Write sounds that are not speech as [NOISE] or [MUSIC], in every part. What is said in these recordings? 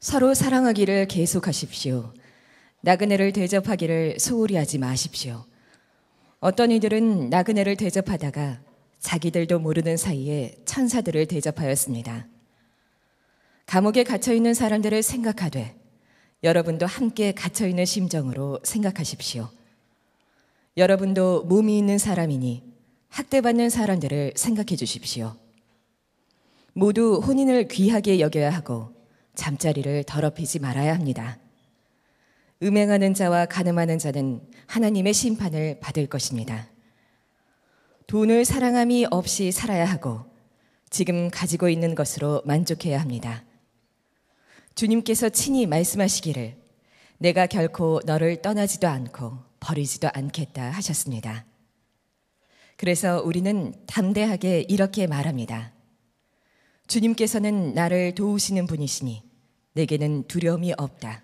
서로 사랑하기를 계속하십시오. 나그네를 대접하기를 소홀히 하지 마십시오. 어떤 이들은 나그네를 대접하다가 자기들도 모르는 사이에 천사들을 대접하였습니다. 감옥에 갇혀있는 사람들을 생각하되 여러분도 함께 갇혀있는 심정으로 생각하십시오. 여러분도 몸이 있는 사람이니 학대받는 사람들을 생각해 주십시오. 모두 혼인을 귀하게 여겨야 하고 잠자리를 더럽히지 말아야 합니다. 음행하는 자와 가늠하는 자는 하나님의 심판을 받을 것입니다. 돈을 사랑함이 없이 살아야 하고 지금 가지고 있는 것으로 만족해야 합니다. 주님께서 친히 말씀하시기를 내가 결코 너를 떠나지도 않고 버리지도 않겠다 하셨습니다. 그래서 우리는 담대하게 이렇게 말합니다. 주님께서는 나를 도우시는 분이시니 내게는 두려움이 없다.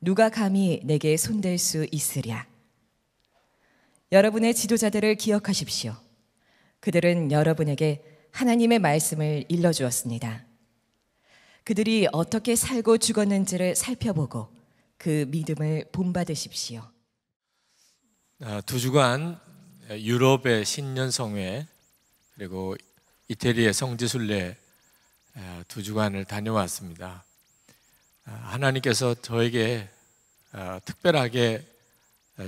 누가 감히 내게 손댈 수 있으랴. 여러분의 지도자들을 기억하십시오. 그들은 여러분에게 하나님의 말씀을 일러주었습니다. 그들이 어떻게 살고 죽었는지를 살펴보고 그 믿음을 본받으십시오. 아, 두 주간 유럽의 신년성회 그리고 이태리의 성지순례 두 주간을 다녀왔습니다. 아, 하나님께서 저에게 어, 특별하게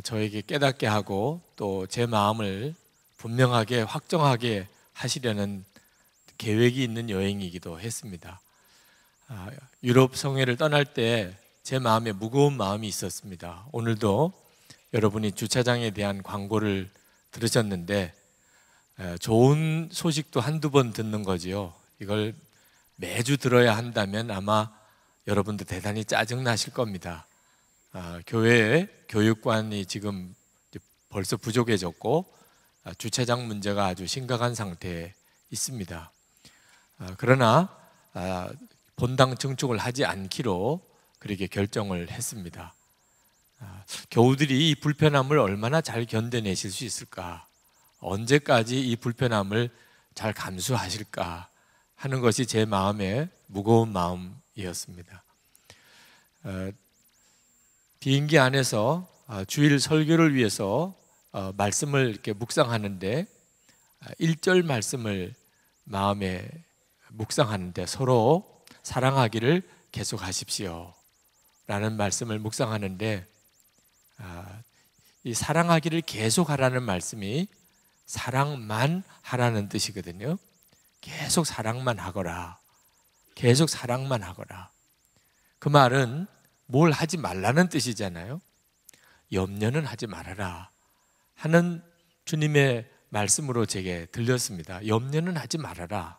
저에게 깨닫게 하고 또 제 마음을 분명하게 확정하게 하시려는 계획이 있는 여행이기도 했습니다. 아, 유럽 성회를 떠날 때 제 마음에 무거운 마음이 있었습니다. 오늘도 여러분이 주차장에 대한 광고를 들으셨는데 좋은 소식도 한두 번 듣는 거지요. 이걸 매주 들어야 한다면 아마 여러분도 대단히 짜증나실 겁니다. 아, 교회의 교육관이 지금 벌써 부족해졌고 아, 주차장 문제가 아주 심각한 상태에 있습니다. 아, 그러나 아, 본당 증축을 하지 않기로 그렇게 결정을 했습니다. 아, 교우들이 이 불편함을 얼마나 잘 견뎌내실 수 있을까? 언제까지 이 불편함을 잘 감수하실까? 하는 것이 제 마음의 무거운 마음이었습니다. 어, 비행기 안에서 아, 주일 설교를 위해서 어, 말씀을 이렇게 묵상하는데 1절 아, 말씀을 마음에 묵상하는데 서로 사랑하기를 계속하십시오. 라는 말씀을 묵상하는데 아, 이 사랑하기를 계속하라는 말씀이 사랑만 하라는 뜻이거든요. 계속 사랑만 하거라. 계속 사랑만 하거라. 그 말은 뭘 하지 말라는 뜻이잖아요. 염려는 하지 말아라. 하는 주님의 말씀으로 제게 들렸습니다. 염려는 하지 말아라.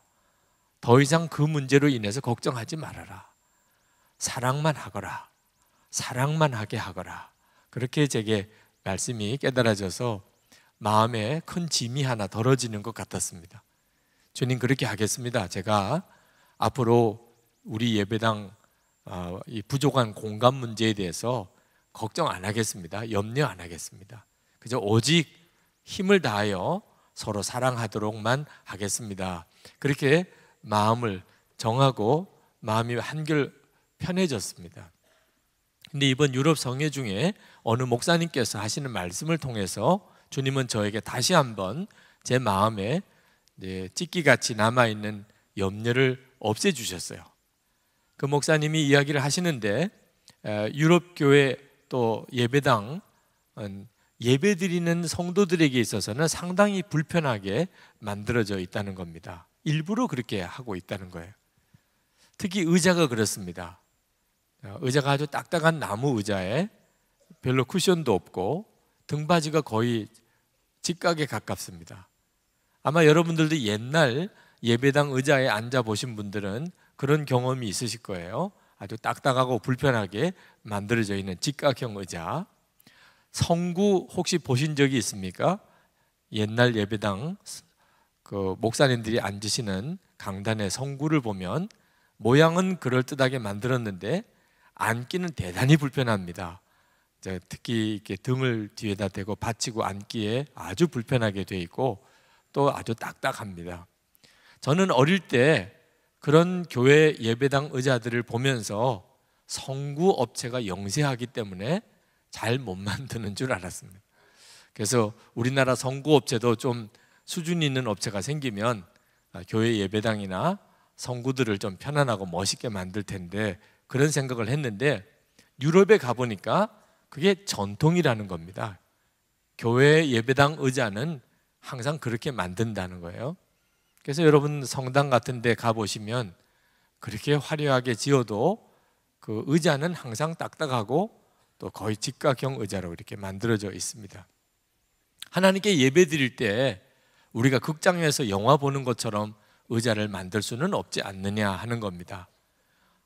더 이상 그 문제로 인해서 걱정하지 말아라. 사랑만 하거라. 사랑만 하게 하거라. 그렇게 제게 말씀이 깨달아져서 마음에 큰 짐이 하나 덜어지는 것 같았습니다. 주님 그렇게 하겠습니다. 제가 앞으로 우리 예배당 어, 이 부족한 공간 문제에 대해서 걱정 안 하겠습니다. 염려 안 하겠습니다. 그저 오직 힘을 다하여 서로 사랑하도록만 하겠습니다. 그렇게 마음을 정하고 마음이 한결 편해졌습니다. 근데 이번 유럽 성회 중에 어느 목사님께서 하시는 말씀을 통해서 주님은 저에게 다시 한번 제 마음에 네, 찢기같이 남아있는 염려를 없애주셨어요. 그 목사님이 이야기를 하시는데 유럽 교회 또 예배당 음, 예배 드리는 성도들에게 있어서는 상당히 불편하게 만들어져 있다는 겁니다. 일부러 그렇게 하고 있다는 거예요. 특히 의자가 그렇습니다. 어, 의자가 아주 딱딱한 나무 의자에 별로 쿠션도 없고 등받이가 거의 직각에 가깝습니다. 아마 여러분들도 옛날 예배당 의자에 앉아 보신 분들은 그런 경험이 있으실 거예요. 아주 딱딱하고 불편하게 만들어져 있는 직각형 의자. 성구 혹시 보신 적이 있습니까? 옛날 예배당 그 목사님들이 앉으시는 강단의 성구를 보면 모양은 그럴듯하게 만들었는데 앉기는 대단히 불편합니다. 특히 이렇게 등을 뒤에다 대고 받치고 앉기에 아주 불편하게 돼 있고 또 아주 딱딱합니다. 저는 어릴 때 그런 교회 예배당 의자들을 보면서 성구 업체가 영세하기 때문에 잘 못 만드는 줄 알았습니다. 그래서 우리나라 성구 업체도 좀 수준 있는 업체가 생기면 아, 교회 예배당이나 성구들을 좀 편안하고 멋있게 만들 텐데 그런 생각을 했는데 유럽에 가보니까 그게 전통이라는 겁니다. 교회 예배당 의자는 항상 그렇게 만든다는 거예요. 그래서 여러분 성당 같은 데 가보시면 그렇게 화려하게 지어도 그 의자는 항상 딱딱하고 또 거의 직각형 의자로 이렇게 만들어져 있습니다. 하나님께 예배 드릴 때 우리가 극장에서 영화 보는 것처럼 의자를 만들 수는 없지 않느냐 하는 겁니다.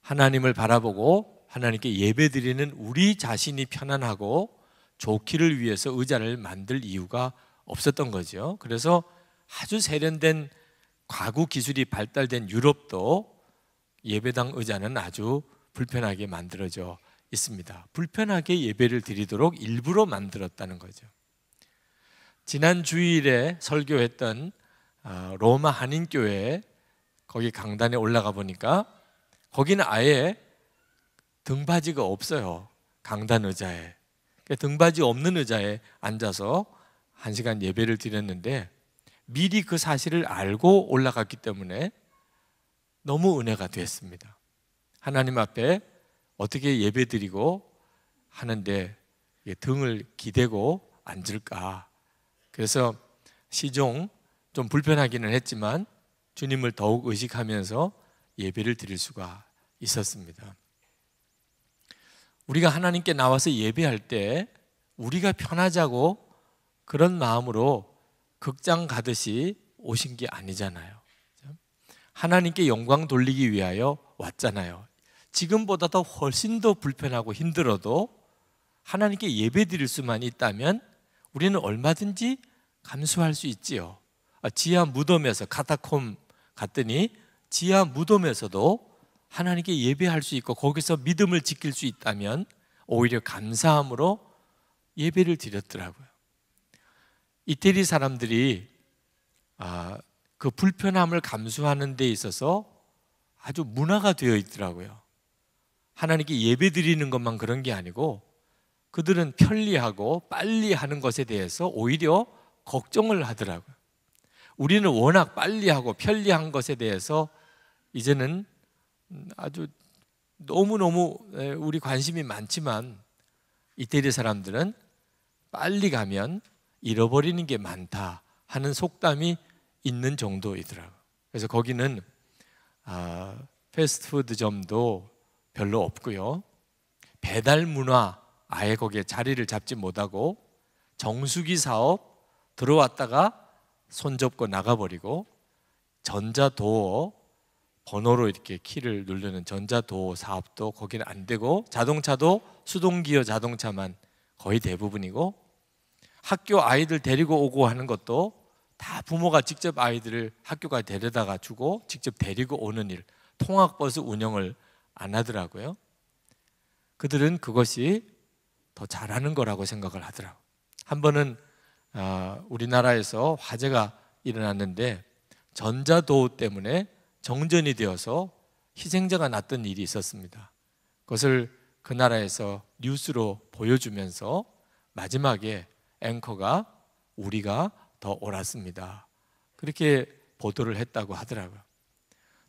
하나님을 바라보고 하나님께 예배 드리는 우리 자신이 편안하고 좋기를 위해서 의자를 만들 이유가 없었던 거죠. 그래서 아주 세련된 과구 기술이 발달된 유럽도 예배당 의자는 아주 불편하게 만들어져 있습니다. 불편하게 예배를 드리도록 일부러 만들었다는 거죠. 지난 주일에 설교했던 아, 로마 한인교회 거기 강단에 올라가 보니까 거기는 아예 등받이가 없어요. 강단 의자에. 그러니까 등받이 없는 의자에 앉아서 한 시간 예배를 드렸는데 미리 그 사실을 알고 올라갔기 때문에 너무 은혜가 됐습니다. 하나님 앞에 어떻게 예배 드리고 하는데 등을 기대고 앉을까. 그래서 시종 좀 불편하기는 했지만 주님을 더욱 의식하면서 예배를 드릴 수가 있었습니다. 우리가 하나님께 나와서 예배할 때 우리가 편하자고 그런 마음으로 극장 가듯이 오신 게 아니잖아요. 하나님께 영광 돌리기 위하여 왔잖아요. 지금보다 더 훨씬 더 불편하고 힘들어도 하나님께 예배 드릴 수만 있다면 우리는 얼마든지 감수할 수 있지요. 아, 지하 무덤에서 카타콤 갔더니 지하 무덤에서도 하나님께 예배할 수 있고 거기서 믿음을 지킬 수 있다면 오히려 감사함으로 예배를 드렸더라고요. 이태리 사람들이 아, 그 불편함을 감수하는 데 있어서 아주 문화가 되어 있더라고요. 하나님께 예배 드리는 것만 그런 게 아니고 그들은 편리하고 빨리 하는 것에 대해서 오히려 걱정을 하더라고요. 우리는 워낙 빨리 하고 편리한 것에 대해서 이제는 아주 너무너무 예, 우리 관심이 많지만 이태리 사람들은 빨리 가면 잃어버리는 게 많다 하는 속담이 있는 정도이더라고요. 그래서 거기는 아, 패스트푸드점도 별로 없고요. 배달 문화 아예 거기에 자리를 잡지 못하고 정수기 사업 들어왔다가 손잡고 나가버리고 전자도어 번호로 이렇게 키를 누르는 전자도어 사업도 거기는 안 되고 자동차도 수동기어 자동차만 거의 대부분이고 학교 아이들 데리고 오고 하는 것도 다 부모가 직접 아이들을 학교가 데려다가 주고 직접 데리고 오는 일, 통학버스 운영을 안 하더라고요. 그들은 그것이 더 잘하는 거라고 생각을 하더라고요. 한 번은 어, 우리나라에서 화재가 일어났는데 전자도우 때문에 정전이 되어서 희생자가 났던 일이 있었습니다. 그것을 그 나라에서 뉴스로 보여주면서 마지막에 앵커가 우리가 더 옳았습니다. 그렇게 보도를 했다고 하더라고요.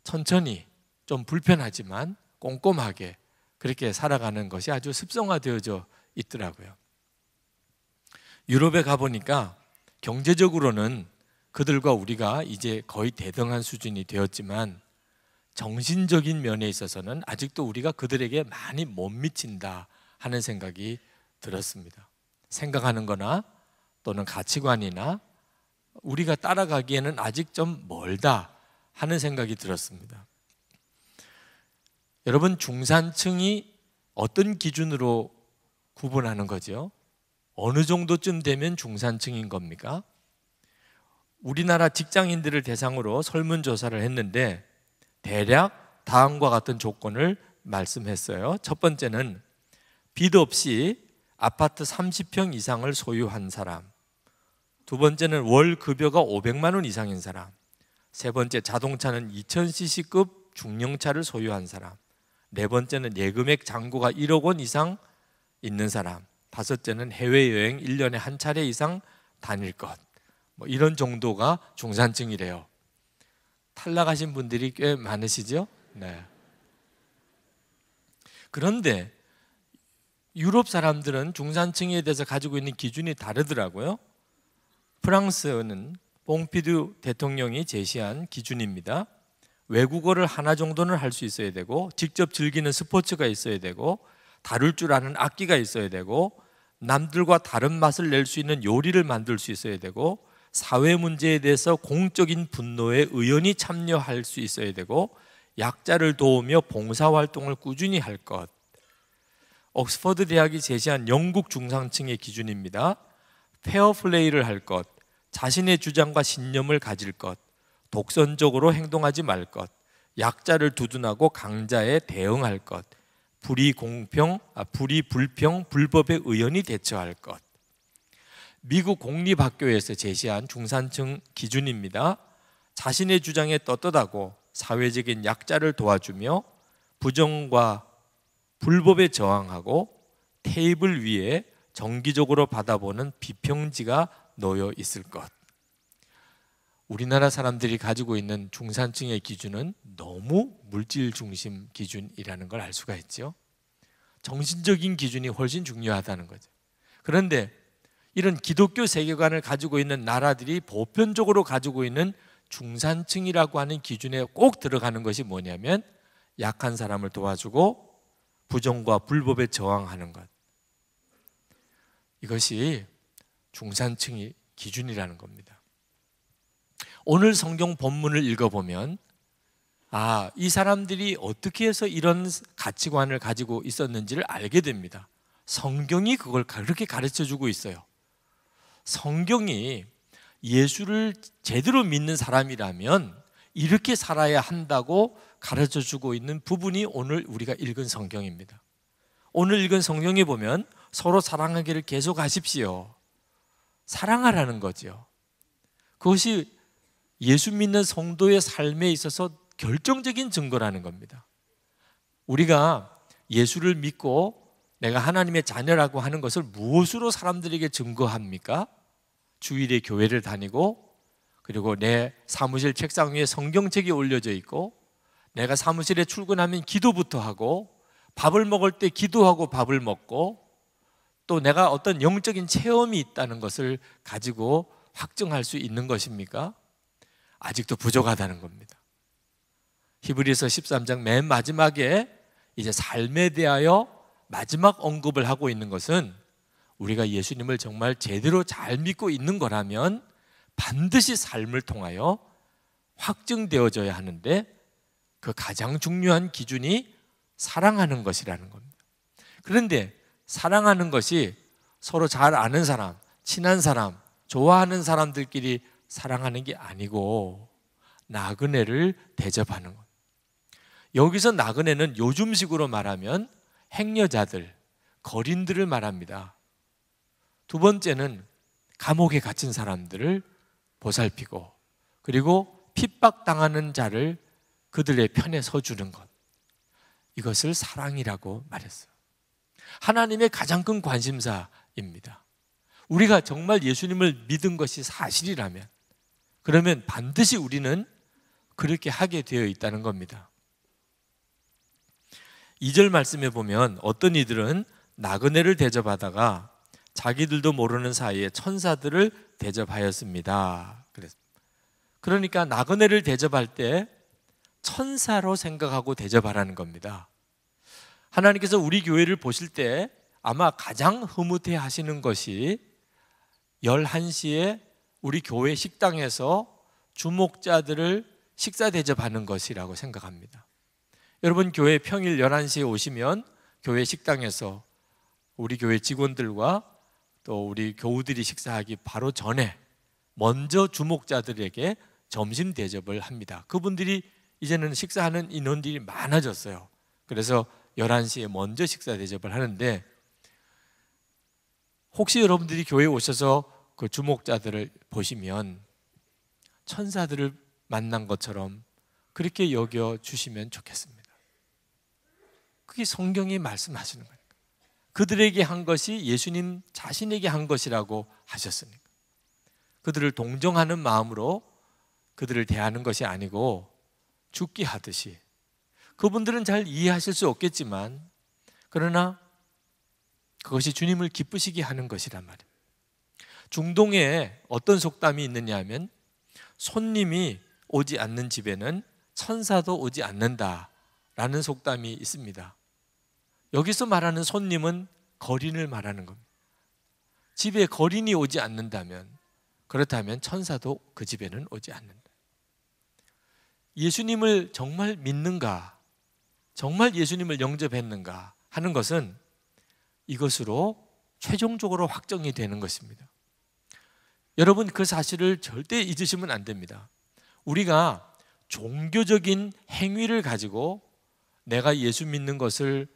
천천히 좀 불편하지만 꼼꼼하게 그렇게 살아가는 것이 아주 습성화되어져 있더라고요. 유럽에 가보니까 경제적으로는 그들과 우리가 이제 거의 대등한 수준이 되었지만 정신적인 면에 있어서는 아직도 우리가 그들에게 많이 못 미친다 하는 생각이 들었습니다. 생각하는 거나 또는 가치관이나 우리가 따라가기에는 아직 좀 멀다 하는 생각이 들었습니다. 여러분 중산층이 어떤 기준으로 구분하는 거죠? 어느 정도쯤 되면 중산층인 겁니까? 우리나라 직장인들을 대상으로 설문조사를 했는데 대략 다음과 같은 조건을 말씀했어요. 첫 번째는 빚 없이 아파트 30평 이상을 소유한 사람. 두 번째는 월 급여가 500만 원 이상인 사람. 세 번째 자동차는 2000cc급 중형차를 소유한 사람. 네 번째는 예금액 잔고가 1억 원 이상 있는 사람. 다섯째는 해외여행 1년에 한 차례 이상 다닐 것. 뭐 이런 정도가 중산층이래요. 탈락하신 분들이 꽤 많으시죠? 네. 그런데 유럽 사람들은 중산층에 대해서 가지고 있는 기준이 다르더라고요. 프랑스는 봉피두 대통령이 제시한 기준입니다. 외국어를 하나 정도는 할 수 있어야 되고 직접 즐기는 스포츠가 있어야 되고 다룰 줄 아는 악기가 있어야 되고 남들과 다른 맛을 낼 수 있는 요리를 만들 수 있어야 되고 사회 문제에 대해서 공적인 분노에 의연히 참여할 수 있어야 되고 약자를 도우며 봉사활동을 꾸준히 할것 옥스퍼드 대학이 제시한 영국 중상층의 기준입니다. 페어플레이를 할 것, 자신의 주장과 신념을 가질 것, 독선적으로 행동하지 말 것, 약자를 두둔하고 강자에 대응할 것, 불이 공평, 아, 불이 불평, 불법에 의연히 대처할 것. 미국 공립학교에서 제시한 중산층 기준입니다. 자신의 주장에 떳떳하고 사회적인 약자를 도와주며 부정과 불법에 저항하고 테이블 위에 정기적으로 받아보는 비평지가 놓여 있을 것. 우리나라 사람들이 가지고 있는 중산층의 기준은 너무 물질 중심 기준이라는 걸 알 수가 있죠. 정신적인 기준이 훨씬 중요하다는 거죠. 그런데 이런 기독교 세계관을 가지고 있는 나라들이 보편적으로 가지고 있는 중산층이라고 하는 기준에 꼭 들어가는 것이 뭐냐면 약한 사람을 도와주고 부정과 불법에 저항하는 것. 이것이 중산층이 기준이라는 겁니다. 오늘 성경 본문을 읽어보면 아, 이 사람들이 어떻게 해서 이런 가치관을 가지고 있었는지를 알게 됩니다. 성경이 그걸 그렇게 가르쳐 주고 있어요. 성경이 예수를 제대로 믿는 사람이라면 이렇게 살아야 한다고 가르쳐 주고 있는 부분이 오늘 우리가 읽은 성경입니다. 오늘 읽은 성경에 보면 서로 사랑하기를 계속 하십시오. 사랑하라는 거지 그것이 예수 믿는 성도의 삶에 있어서 결정적인 증거라는 겁니다. 우리가 예수를 믿고 내가 하나님의 자녀라고 하는 것을 무엇으로 사람들에게 증거합니까? 주일에 교회를 다니고 그리고 내 사무실 책상 위에 성경책이 올려져 있고 내가 사무실에 출근하면 기도부터 하고 밥을 먹을 때 기도하고 밥을 먹고 또 내가 어떤 영적인 체험이 있다는 것을 가지고 확정할 수 있는 것입니까? 아직도 부족하다는 겁니다. 히브리서 13장 맨 마지막에 이제 삶에 대하여 마지막 언급을 하고 있는 것은 우리가 예수님을 정말 제대로 잘 믿고 있는 거라면 반드시 삶을 통하여 확증되어져야 하는데 그 가장 중요한 기준이 사랑하는 것이라는 겁니다. 그런데 사랑하는 것이 서로 잘 아는 사람, 친한 사람, 좋아하는 사람들끼리 사랑하는 게 아니고 나그네를 대접하는 것. 여기서 나그네는 요즘식으로 말하면 행여자들, 거린들을 말합니다. 두 번째는 감옥에 갇힌 사람들을 보살피고 그리고 핍박당하는 자를 그들의 편에 서주는 것. 이것을 사랑이라고 말했어요. 하나님의 가장 큰 관심사입니다. 우리가 정말 예수님을 믿은 것이 사실이라면, 그러면 반드시 우리는 그렇게 하게 되어 있다는 겁니다. 2절 말씀에 보면 어떤 이들은 나그네를 대접하다가 자기들도 모르는 사이에 천사들을 대접하였습니다. 그러니까 나그네를 대접할 때 천사로 생각하고 대접하라는 겁니다. 하나님께서 우리 교회를 보실 때 아마 가장 흐뭇해 하시는 것이 11시에 우리 교회 식당에서 주목자들을 식사 대접하는 것이라고 생각합니다. 여러분 교회 평일 11시에 오시면 교회 식당에서 우리 교회 직원들과 또 우리 교우들이 식사하기 바로 전에 먼저 주목자들에게 점심 대접을 합니다. 그분들이 이제는 식사하는 인원들이 많아졌어요. 그래서 11시에 먼저 식사 대접을 하는데 혹시 여러분들이 교회에 오셔서 그 주목자들을 보시면 천사들을 만난 것처럼 그렇게 여겨 주시면 좋겠습니다. 그게 성경이 말씀하시는 거니까 그들에게 한 것이 예수님 자신에게 한 것이라고 하셨으니까. 그들을 동정하는 마음으로 그들을 대하는 것이 아니고 죽기 하듯이 그분들은 잘 이해하실 수 없겠지만 그러나 그것이 주님을 기쁘시게 하는 것이란 말입니다. 중동에 어떤 속담이 있느냐 하면 손님이 오지 않는 집에는 천사도 오지 않는다라는 속담이 있습니다. 여기서 말하는 손님은 거린을 말하는 겁니다. 집에 거린이 오지 않는다면 그렇다면 천사도 그 집에는 오지 않는다. 예수님을 정말 믿는가? 정말 예수님을 영접했는가? 하는 것은 이것으로 최종적으로 확정이 되는 것입니다. 여러분 그 사실을 절대 잊으시면 안 됩니다. 우리가 종교적인 행위를 가지고 내가 예수 믿는 것을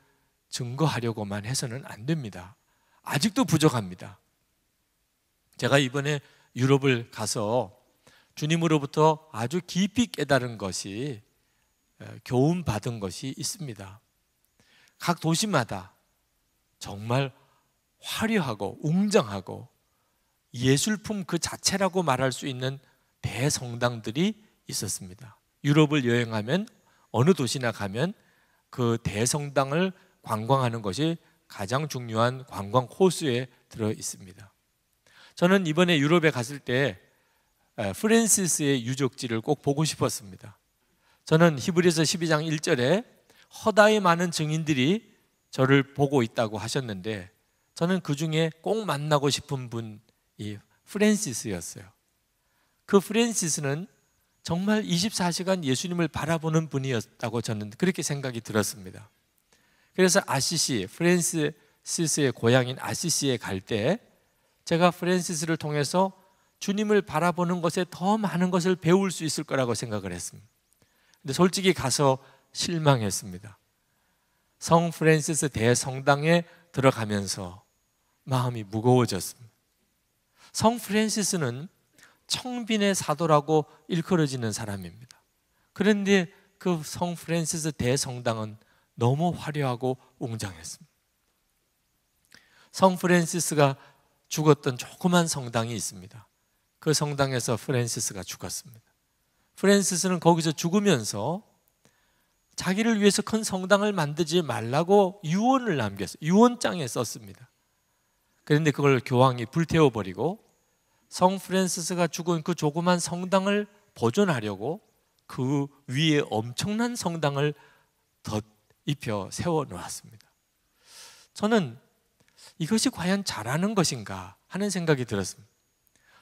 증거하려고만 해서는 안 됩니다. 아직도 부족합니다. 제가 이번에 유럽을 가서 주님으로부터 아주 깊이 깨달은 것이 교훈 받은 것이 있습니다. 각 도시마다 정말 화려하고 웅장하고 예술품 그 자체라고 말할 수 있는 대성당들이 있었습니다. 유럽을 여행하면 어느 도시나 가면 그 대성당을 관광하는 것이 가장 중요한 관광 코스에 들어 있습니다. 저는 이번에 유럽에 갔을 때 프랜시스의 유적지를 꼭 보고 싶었습니다. 저는 히브리서 12장 1절에 허다의 많은 증인들이 저를 보고 있다고 하셨는데 저는 그 중에 꼭 만나고 싶은 분이 프랜시스였어요. 그 프랜시스는 정말 24시간 예수님을 바라보는 분이었다고 저는 그렇게 생각이 들었습니다. 그래서 아시시, 프랜시스의 고향인 아시시에 갈 때 제가 프랜시스를 통해서 주님을 바라보는 것에 더 많은 것을 배울 수 있을 거라고 생각을 했습니다. 근데 솔직히 가서 실망했습니다. 성 프란시스 대성당에 들어가면서 마음이 무거워졌습니다. 성 프란시스는 청빈의 사도라고 일컬어지는 사람입니다. 그런데 그 성 프란시스 대성당은 너무 화려하고 웅장했습니다. 성 프란시스가 죽었던 조그만 성당이 있습니다. 그 성당에서 프랜시스가 죽었습니다. 프랜시스는 거기서 죽으면서 자기를 위해서 큰 성당을 만들지 말라고 유언을 남겼어요. 유언장에 썼습니다. 그런데 그걸 교황이 불태워버리고 성 프랜시스가 죽은 그 조그만 성당을 보존하려고 그 위에 엄청난 성당을 덧입혀 세워놓았습니다. 저는 이것이 과연 잘하는 것인가 하는 생각이 들었습니다.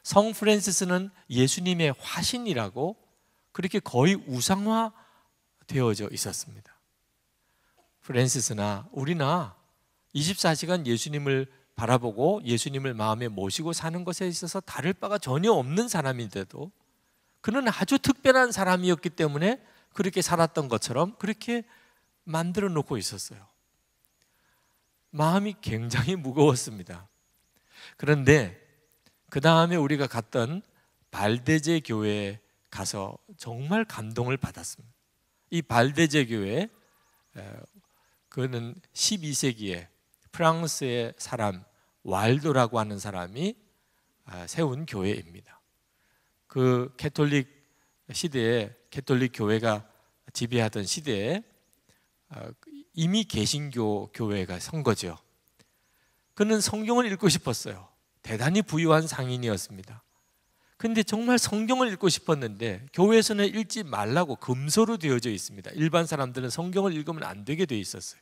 성 프란시스는 예수님의 화신이라고 그렇게 거의 우상화 되어져 있었습니다. 프랜시스나 우리나 24시간 예수님을 바라보고 예수님을 마음에 모시고 사는 것에 있어서 다를 바가 전혀 없는 사람인데도 그는 아주 특별한 사람이었기 때문에 그렇게 살았던 것처럼 그렇게 만들어 놓고 있었어요. 마음이 굉장히 무거웠습니다. 그런데 그 다음에 우리가 갔던 발대제 교회에 가서 정말 감동을 받았습니다. 이 발대제 교회 그는 12세기에 프랑스의 사람 왈도라고 하는 사람이 아, 세운 교회입니다. 그 캐톨릭 시대에 캐톨릭 교회가 지배하던 시대에 아, 이미 개신교 교회가 선 거죠. 그는 성경을 읽고 싶었어요. 대단히 부유한 상인이었습니다. 근데 정말 성경을 읽고 싶었는데 교회에서는 읽지 말라고 금서로 되어져 있습니다. 일반 사람들은 성경을 읽으면 안 되게 돼 있었어요.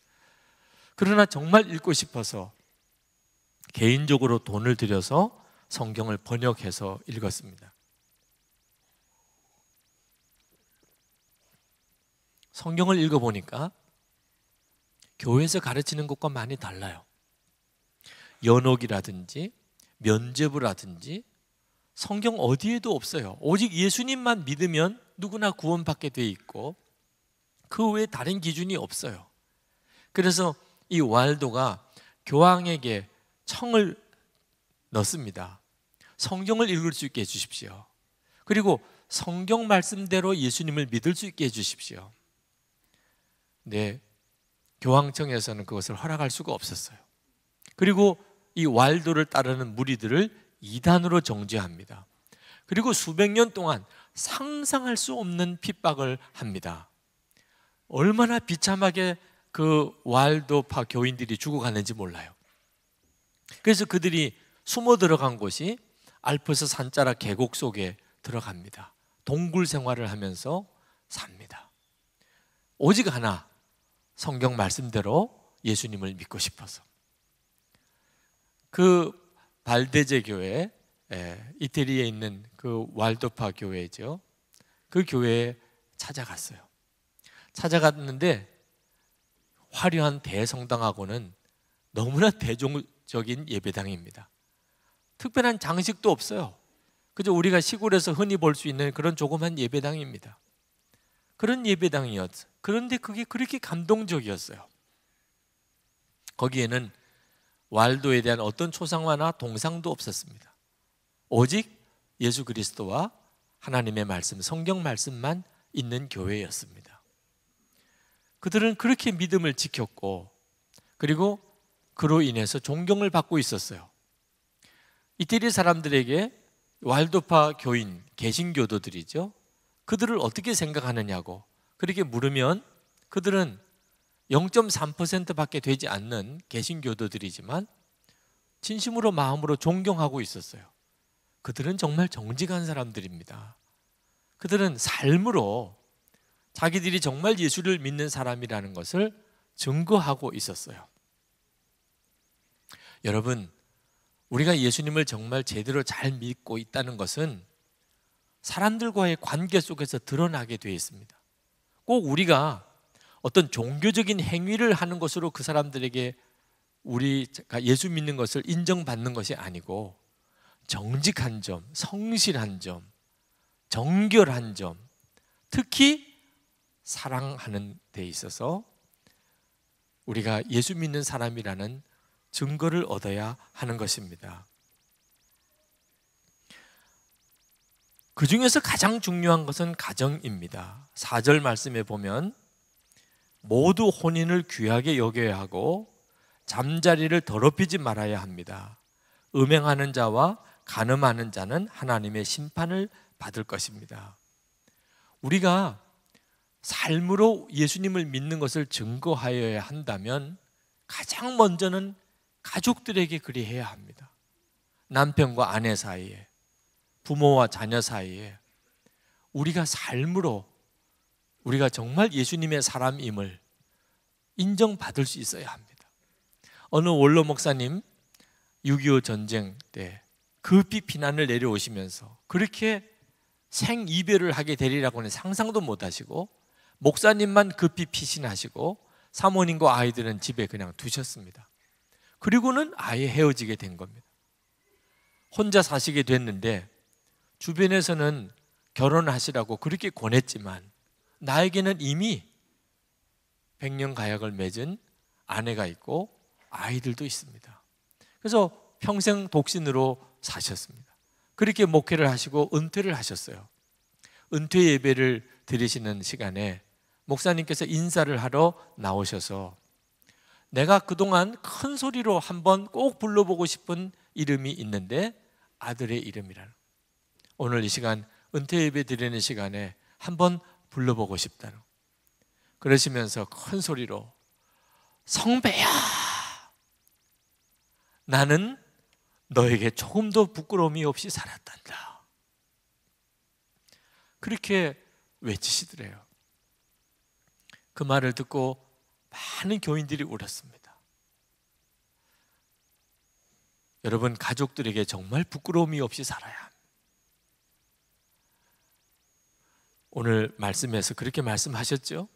그러나 정말 읽고 싶어서 개인적으로 돈을 들여서 성경을 번역해서 읽었습니다. 성경을 읽어보니까 교회에서 가르치는 것과 많이 달라요. 연옥이라든지 면접을 하든지 성경 어디에도 없어요. 오직 예수님만 믿으면 누구나 구원받게 돼 있고 그 외에 다른 기준이 없어요. 그래서 이 왈도가 교황에게 청을 넣습니다. 성경을 읽을 수 있게 해주십시오. 그리고 성경 말씀대로 예수님을 믿을 수 있게 해주십시오. 네, 교황청에서는 그것을 허락할 수가 없었어요. 그리고 이 왈도를 따르는 무리들을 이단으로 정죄합니다. 그리고 수백 년 동안 상상할 수 없는 핍박을 합니다. 얼마나 비참하게 그 왈도파 교인들이 죽어가는지 몰라요. 그래서 그들이 숨어 들어간 곳이 알프스 산자락 계곡 속에 들어갑니다. 동굴 생활을 하면서 삽니다. 오직 하나 성경 말씀대로 예수님을 믿고 싶어서. 그발대제 교회 예, 이태리에 있는 그 왈도파 교회죠. 그 교회에 찾아갔어요. 찾아갔는데 화려한 대성당하고는 너무나 대중적인 예배당입니다. 특별한 장식도 없어요. 그저 우리가 시골에서 흔히 볼 수 있는 그런 조그만 예배당입니다. 그런 예배당이었어요. 그런데 그게 그렇게 감동적이었어요. 거기에는 왈도에 대한 어떤 초상화나 동상도 없었습니다. 오직 예수 그리스도와 하나님의 말씀, 성경 말씀만 있는 교회였습니다. 그들은 그렇게 믿음을 지켰고, 그리고 그로 인해서 존경을 받고 있었어요. 이태리 사람들에게 왈도파 교인, 개신교도들이죠. 그들을 어떻게 생각하느냐고 그렇게 물으면 그들은 0.3%밖에 되지 않는 개신교도들이지만 진심으로 마음으로 존경하고 있었어요. 그들은 정말 정직한 사람들입니다. 그들은 삶으로 자기들이 정말 예수를 믿는 사람이라는 것을 증거하고 있었어요. 여러분, 우리가 예수님을 정말 제대로 잘 믿고 있다는 것은 사람들과의 관계 속에서 드러나게 되어 있습니다. 꼭 우리가 어떤 종교적인 행위를 하는 것으로 그 사람들에게 우리가 예수 믿는 것을 인정받는 것이 아니고 정직한 점, 성실한 점, 정결한 점, 특히 사랑하는 데 있어서 우리가 예수 믿는 사람이라는 증거를 얻어야 하는 것입니다. 그 중에서 가장 중요한 것은 가정입니다. 4절 말씀에 보면 모두 혼인을 귀하게 여겨야 하고 잠자리를 더럽히지 말아야 합니다. 음행하는 자와 간음하는 자는 하나님의 심판을 받을 것입니다. 우리가 삶으로 예수님을 믿는 것을 증거하여야 한다면 가장 먼저는 가족들에게 그리해야 합니다. 남편과 아내 사이에, 부모와 자녀 사이에 우리가 삶으로 우리가 정말 예수님의 사람임을 인정받을 수 있어야 합니다. 어느 원로 목사님 6.25 전쟁 때 급히 비난을 내려오시면서 그렇게 생이별을 하게 되리라고는 상상도 못 하시고 목사님만 급히 피신하시고 사모님과 아이들은 집에 그냥 두셨습니다. 그리고는 아예 헤어지게 된 겁니다. 혼자 사시게 됐는데 주변에서는 결혼하시라고 그렇게 권했지만 나에게는 이미 백년 가약을 맺은 아내가 있고 아이들도 있습니다. 그래서 평생 독신으로 사셨습니다. 그렇게 목회를 하시고 은퇴를 하셨어요. 은퇴 예배를 드리시는 시간에 목사님께서 인사를 하러 나오셔서 내가 그동안 큰 소리로 한번 꼭 불러보고 싶은 이름이 있는데 아들의 이름이라는 오늘 이 시간 은퇴 예배 드리는 시간에 한번 불러보고 싶다는 그러시면서 큰 소리로 성배야 나는 너에게 조금도 부끄러움이 없이 살았단다. 그렇게 외치시더래요. 그 말을 듣고 많은 교인들이 울었습니다. 여러분 가족들에게 정말 부끄러움이 없이 살아야 합니다. 오늘 말씀에서 그렇게 말씀하셨죠?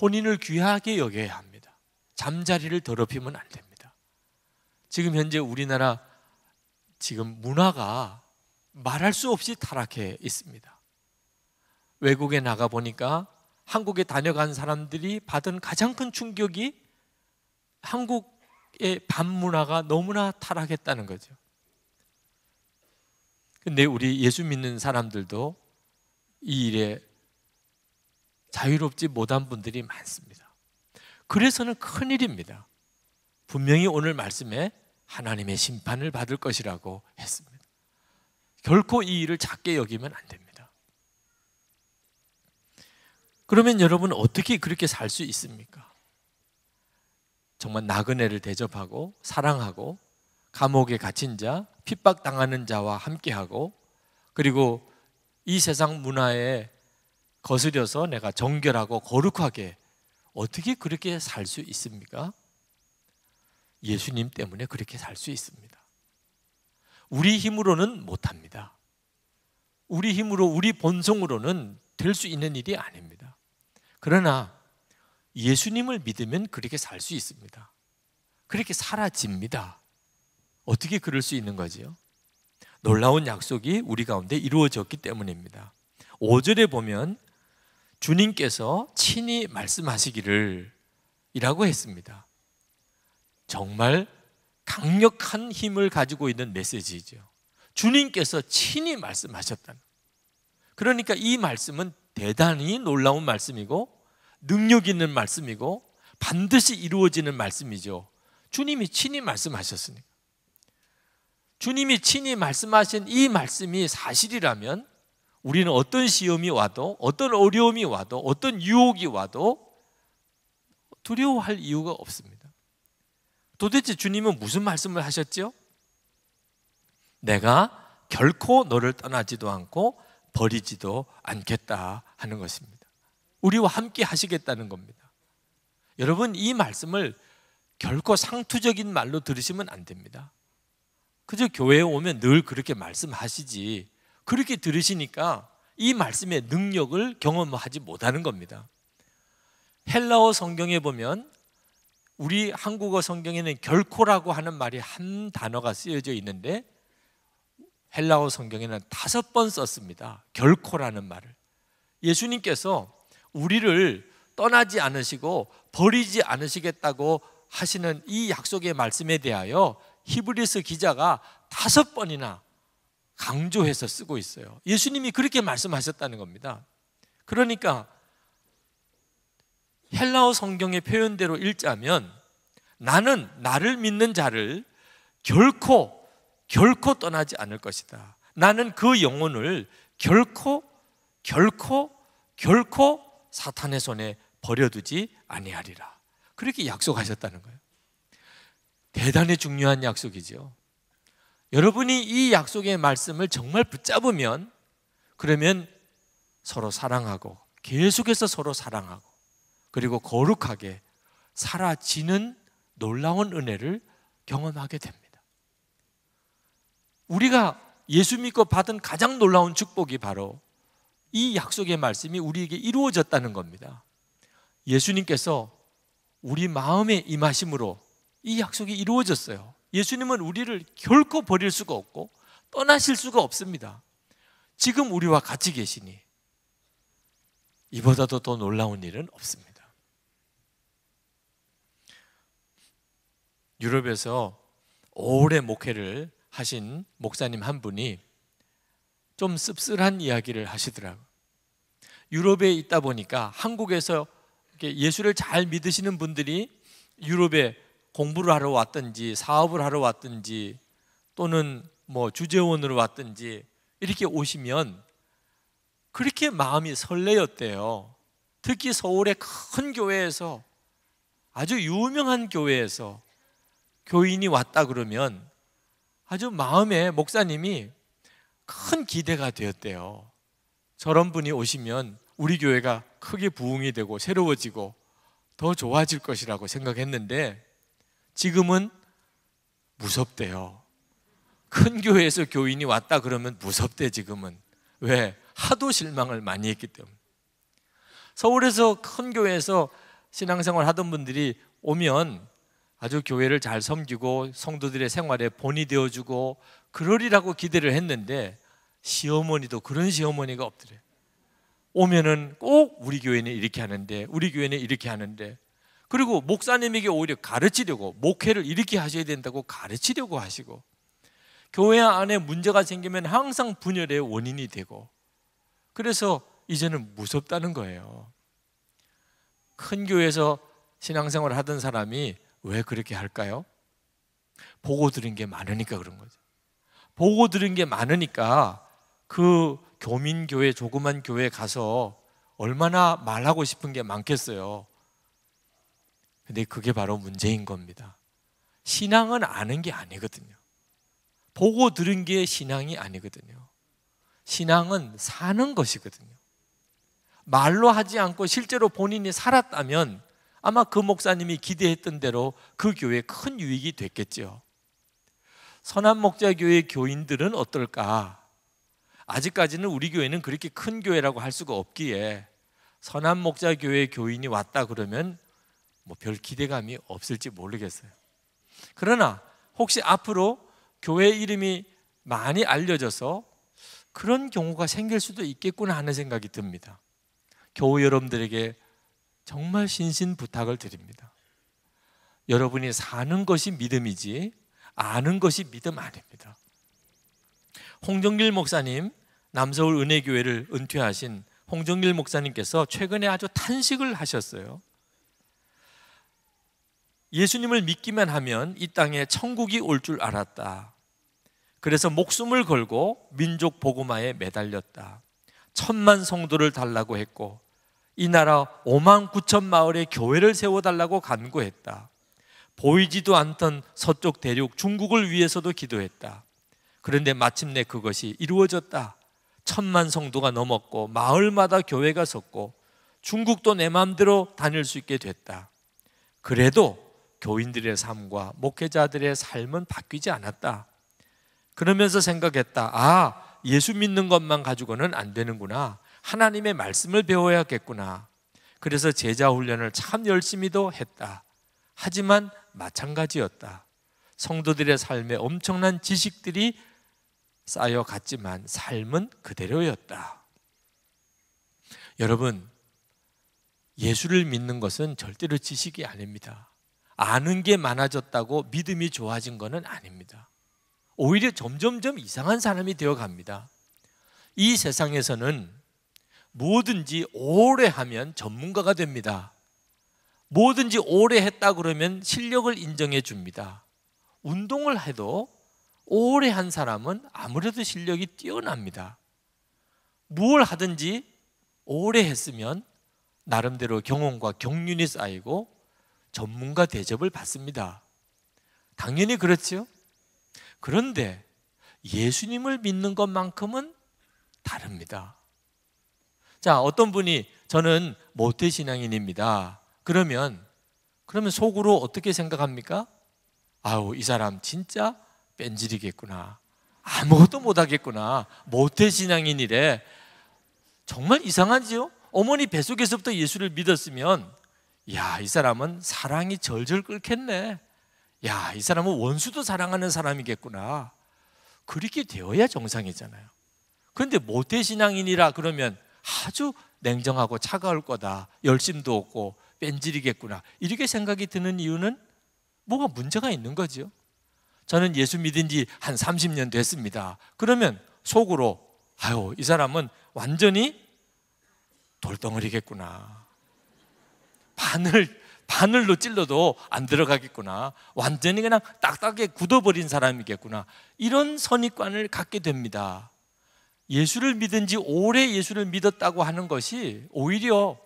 혼인을 귀하게 여겨야 합니다. 잠자리를 더럽히면 안 됩니다. 지금 현재 우리나라 지금 문화가 말할 수 없이 타락해 있습니다. 외국에 나가 보니까 한국에 다녀간 사람들이 받은 가장 큰 충격이 한국의 반문화가 너무나 타락했다는 거죠. 근데 우리 예수 믿는 사람들도 이 일에 자유롭지 못한 분들이 많습니다. 그래서는 큰 일입니다. 분명히 오늘 말씀에 하나님의 심판을 받을 것이라고 했습니다. 결코 이 일을 작게 여기면 안 됩니다. 그러면 여러분 어떻게 그렇게 살 수 있습니까? 정말 나그네를 대접하고 사랑하고 감옥에 갇힌 자, 핍박당하는 자와 함께하고 그리고 이 세상 문화에 거스려서 내가 정결하고 거룩하게 어떻게 그렇게 살 수 있습니까? 예수님 때문에 그렇게 살 수 있습니다. 우리 힘으로는 못합니다. 우리 힘으로, 우리 본성으로는 될 수 있는 일이 아닙니다. 그러나 예수님을 믿으면 그렇게 살 수 있습니다. 그렇게 사라집니다. 어떻게 그럴 수 있는 거지요? 놀라운 약속이 우리 가운데 이루어졌기 때문입니다. 5절에 보면 주님께서 친히 말씀하시기를 이라고 했습니다. 정말 강력한 힘을 가지고 있는 메시지죠. 주님께서 친히 말씀하셨다 그러니까 이 말씀은 대단히 놀라운 말씀이고 능력 있는 말씀이고 반드시 이루어지는 말씀이죠. 주님이 친히 말씀하셨으니까. 주님이 친히 말씀하신 이 말씀이 사실이라면 우리는 어떤 시험이 와도 어떤 어려움이 와도 어떤 유혹이 와도 두려워할 이유가 없습니다. 도대체 주님은 무슨 말씀을 하셨죠? 내가 결코 너를 떠나지도 않고 버리지도 않겠다 하는 것입니다. 우리와 함께 하시겠다는 겁니다. 여러분 이 말씀을 결코 상투적인 말로 들으시면 안 됩니다. 그저 교회에 오면 늘 그렇게 말씀하시지 그렇게 들으시니까 이 말씀의 능력을 경험하지 못하는 겁니다. 헬라어 성경에 보면 우리 한국어 성경에는 결코라고 하는 말이 한 단어가 쓰여져 있는데 헬라어 성경에는 다섯 번 썼습니다. 결코라는 말을. 예수님께서 우리를 떠나지 않으시고 버리지 않으시겠다고 하시는 이 약속의 말씀에 대하여 히브리서 기자가 다섯 번이나 강조해서 쓰고 있어요. 예수님이 그렇게 말씀하셨다는 겁니다. 그러니까 헬라어 성경의 표현대로 읽자면 나는 나를 믿는 자를 결코 결코 떠나지 않을 것이다. 나는 그 영혼을 결코 결코 결코 사탄의 손에 버려두지 아니하리라. 그렇게 약속하셨다는 거예요. 대단히 중요한 약속이죠. 여러분이 이 약속의 말씀을 정말 붙잡으면 그러면 서로 사랑하고 계속해서 서로 사랑하고 그리고 거룩하게 사라지는 놀라운 은혜를 경험하게 됩니다. 우리가 예수 믿고 받은 가장 놀라운 축복이 바로 이 약속의 말씀이 우리에게 이루어졌다는 겁니다. 예수님께서 우리 마음에 임하심으로 이 약속이 이루어졌어요. 예수님은 우리를 결코 버릴 수가 없고 떠나실 수가 없습니다. 지금 우리와 같이 계시니 이보다도 더 놀라운 일은 없습니다. 유럽에서 오래 목회를 하신 목사님 한 분이 좀 씁쓸한 이야기를 하시더라고요. 유럽에 있다 보니까 한국에서 예수를 잘 믿으시는 분들이 유럽에 공부를 하러 왔든지 사업을 하러 왔든지 또는 뭐 주재원으로 왔든지 이렇게 오시면 그렇게 마음이 설레었대요. 특히 서울의 큰 교회에서 아주 유명한 교회에서 교인이 왔다 그러면 아주 마음에 목사님이 큰 기대가 되었대요. 저런 분이 오시면 우리 교회가 크게 부흥이 되고 새로워지고 더 좋아질 것이라고 생각했는데 지금은 무섭대요. 큰 교회에서 교인이 왔다 그러면 무섭대 지금은. 왜? 하도 실망을 많이 했기 때문에. 서울에서 큰 교회에서 신앙생활 하던 분들이 오면 아주 교회를 잘 섬기고 성도들의 생활에 본이 되어주고 그러리라고 기대를 했는데 시어머니도 그런 시어머니가 없더래. 오면은 꼭 우리 교회는 이렇게 하는데 우리 교회는 이렇게 하는데 그리고 목사님에게 오히려 가르치려고 목회를 이렇게 하셔야 된다고 가르치려고 하시고 교회 안에 문제가 생기면 항상 분열의 원인이 되고 그래서 이제는 무섭다는 거예요. 큰 교회에서 신앙생활을 하던 사람이 왜 그렇게 할까요? 보고 들은 게 많으니까 그런 거죠. 보고 들은 게 많으니까 그 교민교회 조그만 교회 에 가서 얼마나 말하고 싶은 게 많겠어요. 근데 그게 바로 문제인 겁니다. 신앙은 아는 게 아니거든요. 보고 들은 게 신앙이 아니거든요. 신앙은 사는 것이거든요. 말로 하지 않고 실제로 본인이 살았다면 아마 그 목사님이 기대했던 대로 그 교회에 큰 유익이 됐겠죠. 선한 목자 교회 교인들은 어떨까? 아직까지는 우리 교회는 그렇게 큰 교회라고 할 수가 없기에 선한 목자 교회 교인이 왔다 그러면 뭐별 기대감이 없을지 모르겠어요. 그러나 혹시 앞으로 교회 이름이 많이 알려져서 그런 경우가 생길 수도 있겠구나 하는 생각이 듭니다. 교우 여러분들에게 정말 신신 부탁을 드립니다. 여러분이 사는 것이 믿음이지 아는 것이 믿음 아닙니다. 홍정길 목사님 남서울 은혜교회를 은퇴하신 홍정길 목사님께서 최근에 아주 탄식을 하셨어요. 예수님을 믿기만 하면 이 땅에 천국이 올 줄 알았다. 그래서 목숨을 걸고 민족 복음화에 매달렸다. 천만 성도를 달라고 했고 이 나라 5만 9천 마을에 교회를 세워달라고 간구했다. 보이지도 않던 서쪽 대륙 중국을 위해서도 기도했다. 그런데 마침내 그것이 이루어졌다. 천만 성도가 넘었고 마을마다 교회가 섰고 중국도 내 마음대로 다닐 수 있게 됐다. 그래도 교인들의 삶과 목회자들의 삶은 바뀌지 않았다. 그러면서 생각했다. 아, 예수 믿는 것만 가지고는 안 되는구나. 하나님의 말씀을 배워야겠구나. 그래서 제자 훈련을 참 열심히도 했다. 하지만 마찬가지였다. 성도들의 삶에 엄청난 지식들이 쌓여갔지만 삶은 그대로였다. 여러분, 예수를 믿는 것은 절대로 지식이 아닙니다. 아는 게 많아졌다고 믿음이 좋아진 것은 아닙니다. 오히려 점점점 이상한 사람이 되어 갑니다. 이 세상에서는 뭐든지 오래 하면 전문가가 됩니다. 뭐든지 오래 했다 그러면 실력을 인정해 줍니다. 운동을 해도 오래 한 사람은 아무래도 실력이 뛰어납니다. 무엇 하든지 오래 했으면 나름대로 경험과 경륜이 쌓이고 전문가 대접을 받습니다. 당연히 그렇지 그런데 예수님을 믿는 것만큼은 다릅니다. 자, 어떤 분이 저는 모태 신앙인입니다. 그러면 그러면 속으로 어떻게 생각합니까? 아우, 이 사람 진짜 뺀질이겠구나. 아무것도 못하겠구나. 모태 신앙인이래. 정말 이상하지요? 어머니 뱃속에서부터 예수를 믿었으면 야, 이 사람은 사랑이 절절 끓겠네. 야, 이 사람은 원수도 사랑하는 사람이겠구나. 그렇게 되어야 정상이잖아요. 그런데 모태 신앙인이라 그러면 아주 냉정하고 차가울 거다. 열심도 없고 뺀질이겠구나. 이렇게 생각이 드는 이유는 뭐가 문제가 있는 거지요. 저는 예수 믿은 지 한 30년 됐습니다. 그러면 속으로 아유, 이 사람은 완전히 돌덩어리겠구나. 바늘 바늘로 찔러도 안 들어가겠구나. 완전히 그냥 딱딱하게 굳어버린 사람이겠구나. 이런 선입관을 갖게 됩니다. 예수를 믿은 지 오래 예수를 믿었다고 하는 것이 오히려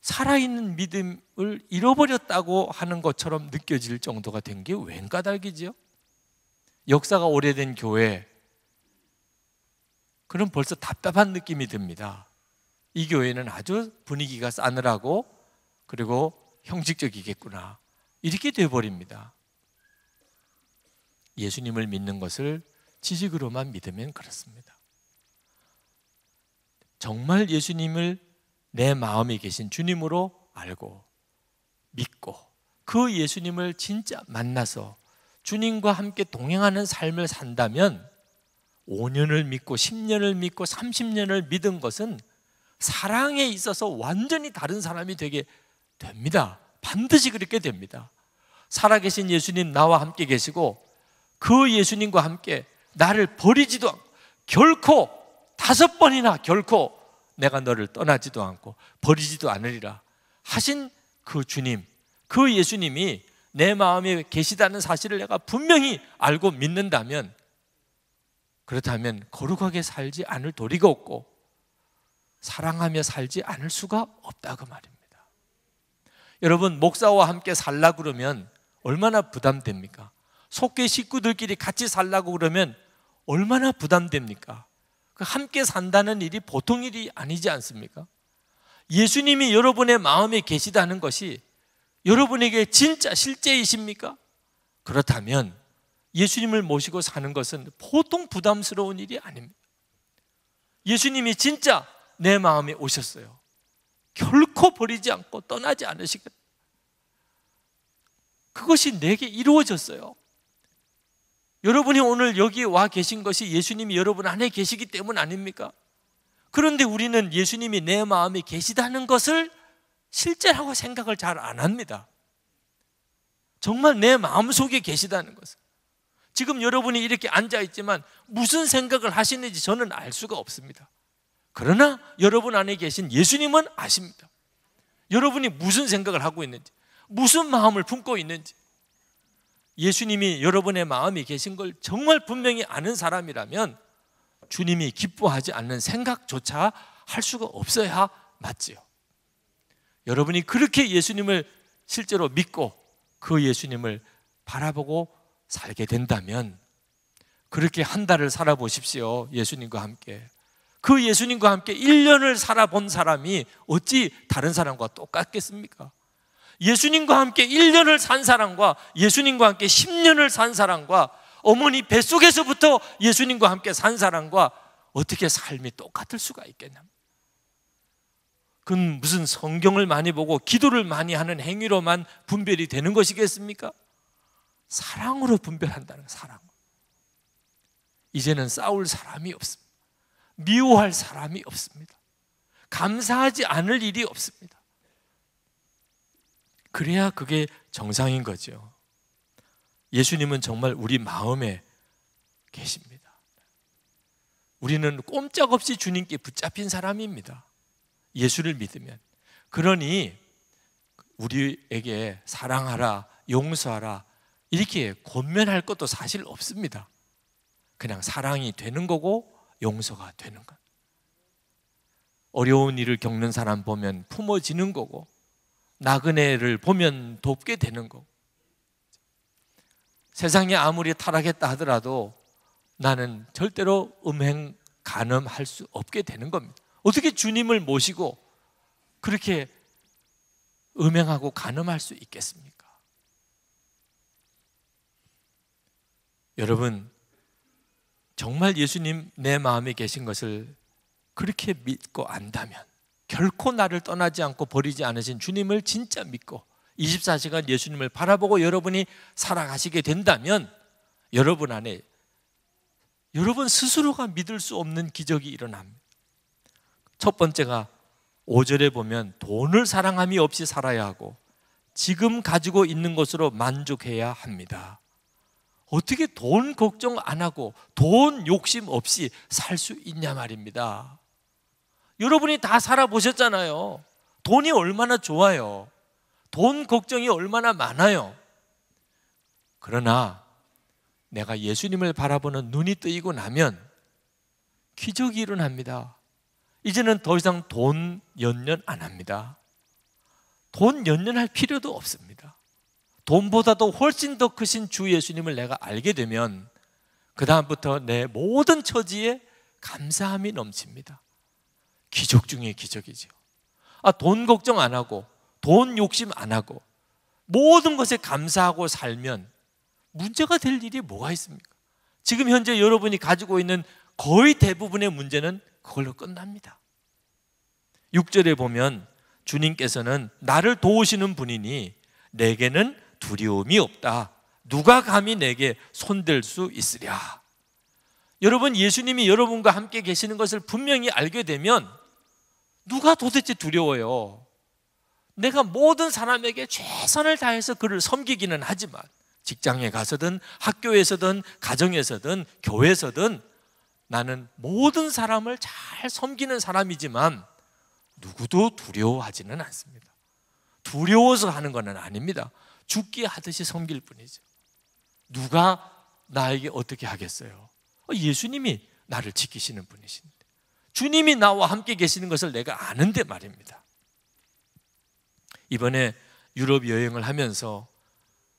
살아있는 믿음을 잃어버렸다고 하는 것처럼 느껴질 정도가 된 게웬 까닭이지요? 역사가 오래된 교회. 그럼 벌써 답답한 느낌이 듭니다. 이 교회는 아주 분위기가 싸늘하고 그리고 형식적이겠구나. 이렇게 되어버립니다. 예수님을 믿는 것을 지식으로만 믿으면 그렇습니다. 정말 예수님을 내 마음에 계신 주님으로 알고 믿고 그 예수님을 진짜 만나서 주님과 함께 동행하는 삶을 산다면 5년을 믿고 10년을 믿고 30년을 믿은 것은 사랑에 있어서 완전히 다른 사람이 되게 됩니다. 반드시 그렇게 됩니다. 살아계신 예수님 나와 함께 계시고 그 예수님과 함께 나를 버리지도 않고 결코 다섯 번이나 결코 내가 너를 떠나지도 않고 버리지도 않으리라 하신 그 주님, 그 예수님이 내 마음에 계시다는 사실을 내가 분명히 알고 믿는다면 그렇다면 거룩하게 살지 않을 도리가 없고 사랑하며 살지 않을 수가 없다 그 말입니다. 여러분 목사와 함께 살라 그러면 얼마나 부담됩니까? 속계 식구들끼리 같이 살라고 그러면 얼마나 부담됩니까? 그 함께 산다는 일이 보통 일이 아니지 않습니까? 예수님이 여러분의 마음에 계시다는 것이 여러분에게 진짜 실제이십니까? 그렇다면 예수님을 모시고 사는 것은 보통 부담스러운 일이 아닙니다. 예수님이 진짜 내 마음에 오셨어요. 결코 버리지 않고 떠나지 않으시겠다. 그것이 내게 이루어졌어요. 여러분이 오늘 여기 와 계신 것이 예수님이 여러분 안에 계시기 때문 아닙니까? 그런데 우리는 예수님이 내 마음에 계시다는 것을 실제라고 생각을 잘 안 합니다. 정말 내 마음 속에 계시다는 것을. 지금 여러분이 이렇게 앉아 있지만 무슨 생각을 하시는지 저는 알 수가 없습니다. 그러나 여러분 안에 계신 예수님은 아십니다. 여러분이 무슨 생각을 하고 있는지, 무슨 마음을 품고 있는지, 예수님이 여러분의 마음이 계신 걸 정말 분명히 아는 사람이라면 주님이 기뻐하지 않는 생각조차 할 수가 없어야 맞지요. 여러분이 그렇게 예수님을 실제로 믿고 그 예수님을 바라보고 살게 된다면 그렇게 한 달을 살아보십시오. 예수님과 함께. 그 예수님과 함께 1년을 살아본 사람이 어찌 다른 사람과 똑같겠습니까? 예수님과 함께 1년을 산 사람과 예수님과 함께 10년을 산 사람과 어머니 뱃속에서부터 예수님과 함께 산 사람과 어떻게 삶이 똑같을 수가 있겠나? 그건 무슨 성경을 많이 보고 기도를 많이 하는 행위로만 분별이 되는 것이겠습니까? 사랑으로 분별한다는 사랑. 이제는 싸울 사람이 없습니다. 미워할 사람이 없습니다. 감사하지 않을 일이 없습니다. 그래야 그게 정상인 거죠. 예수님은 정말 우리 마음에 계십니다. 우리는 꼼짝없이 주님께 붙잡힌 사람입니다. 예수를 믿으면. 그러니 우리에게 사랑하라, 용서하라, 이렇게 권면할 것도 사실 없습니다. 그냥 사랑이 되는 거고 용서가 되는 것. 어려운 일을 겪는 사람 보면 품어지는 거고 나그네를 보면 돕게 되는 거고 세상이 아무리 타락했다 하더라도 나는 절대로 음행 간음할 수 없게 되는 겁니다. 어떻게 주님을 모시고 그렇게 음행하고 간음할수 있겠습니까? 여러분 정말 예수님 내 마음에 계신 것을 그렇게 믿고 안다면 결코 나를 떠나지 않고 버리지 않으신 주님을 진짜 믿고 24시간 예수님을 바라보고 여러분이 살아가시게 된다면 여러분 안에 여러분 스스로가 믿을 수 없는 기적이 일어납니다. 첫 번째가 5절에 보면 돈을 사랑함이 없이 살아야 하고 지금 가지고 있는 것으로 만족해야 합니다. 어떻게 돈 걱정 안 하고 돈 욕심 없이 살 수 있냐 말입니다. 여러분이 다 살아보셨잖아요. 돈이 얼마나 좋아요. 돈 걱정이 얼마나 많아요. 그러나 내가 예수님을 바라보는 눈이 뜨이고 나면 기적이 일어납니다. 이제는 더 이상 돈 연연 안 합니다. 돈 연연할 필요도 없습니다. 돈보다도 훨씬 더 크신 주 예수님을 내가 알게 되면 그 다음부터 내 모든 처지에 감사함이 넘칩니다. 기적 중에 기적이죠. 아, 돈 걱정 안 하고 돈 욕심 안 하고 모든 것에 감사하고 살면 문제가 될 일이 뭐가 있습니까? 지금 현재 여러분이 가지고 있는 거의 대부분의 문제는 그걸로 끝납니다. 6절에 보면 주님께서는 나를 도우시는 분이니 내게는 두려움이 없다. 누가 감히 내게 손댈 수 있으랴. 여러분 예수님이 여러분과 함께 계시는 것을 분명히 알게 되면 누가 도대체 두려워요? 내가 모든 사람에게 최선을 다해서 그를 섬기기는 하지만 직장에 가서든 학교에서든 가정에서든 교회에서든 나는 모든 사람을 잘 섬기는 사람이지만 누구도 두려워하지는 않습니다. 두려워서 하는 것은 아닙니다. 죽게 하듯이 섬길 뿐이죠. 누가 나에게 어떻게 하겠어요? 어, 예수님이 나를 지키시는 분이신데. 주님이 나와 함께 계시는 것을 내가 아는데 말입니다. 이번에 유럽 여행을 하면서